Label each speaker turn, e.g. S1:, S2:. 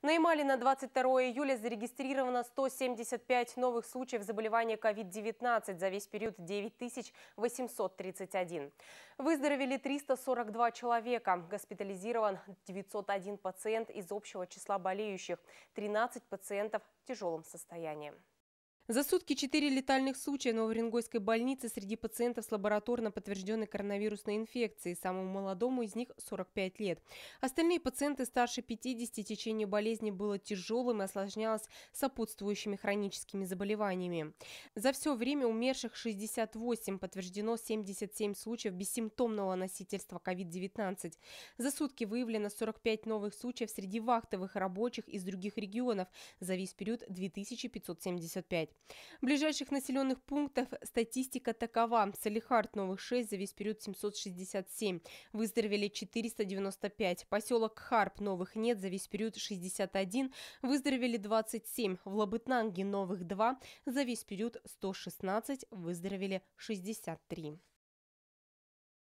S1: На Ямале на 22 июля зарегистрировано 175 новых случаев заболевания COVID-19 за весь период 9831. Выздоровели 342 человека, госпитализирован 901 пациент из общего числа болеющих, 13 пациентов в тяжелом состоянии. За сутки четыре летальных случая в Новоренгойской больнице среди пациентов с лабораторно подтвержденной коронавирусной инфекцией. Самому молодому из них 45 лет. Остальные пациенты старше 50 течение болезни было тяжелым и осложнялось сопутствующими хроническими заболеваниями. За все время умерших 68 подтверждено 77 случаев бессимптомного носительства COVID-19. За сутки выявлено 45 новых случаев среди вахтовых рабочих из других регионов за весь период 2575. В ближайших населенных пунктах статистика такова. Салихард новых 6 за весь период 767. Выздоровели 495. Поселок Харп новых нет за весь период 61. Выздоровели 27. В Лабытнанге новых 2 за весь период 116. Выздоровели 63.